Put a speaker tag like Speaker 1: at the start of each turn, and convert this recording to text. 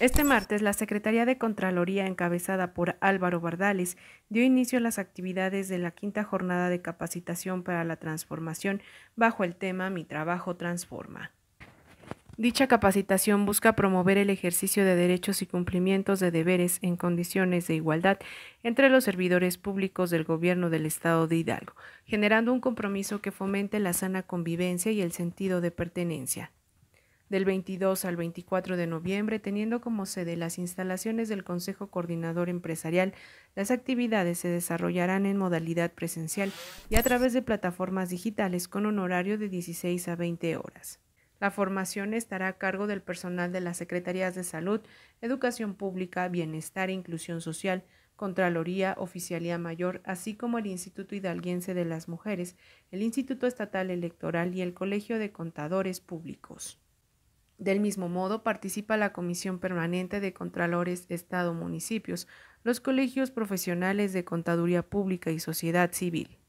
Speaker 1: Este martes, la Secretaría de Contraloría, encabezada por Álvaro Bardales, dio inicio a las actividades de la quinta jornada de capacitación para la transformación bajo el tema Mi trabajo transforma. Dicha capacitación busca promover el ejercicio de derechos y cumplimientos de deberes en condiciones de igualdad entre los servidores públicos del gobierno del Estado de Hidalgo, generando un compromiso que fomente la sana convivencia y el sentido de pertenencia del 22 al 24 de noviembre, teniendo como sede las instalaciones del Consejo Coordinador Empresarial. Las actividades se desarrollarán en modalidad presencial y a través de plataformas digitales con un horario de 16 a 20 horas. La formación estará a cargo del personal de las Secretarías de Salud, Educación Pública, Bienestar e Inclusión Social, Contraloría, Oficialía Mayor, así como el Instituto Hidalguense de las Mujeres, el Instituto Estatal Electoral y el Colegio de Contadores Públicos. Del mismo modo, participa la Comisión Permanente de Contralores Estado-Municipios, los colegios profesionales de Contaduría Pública y Sociedad Civil.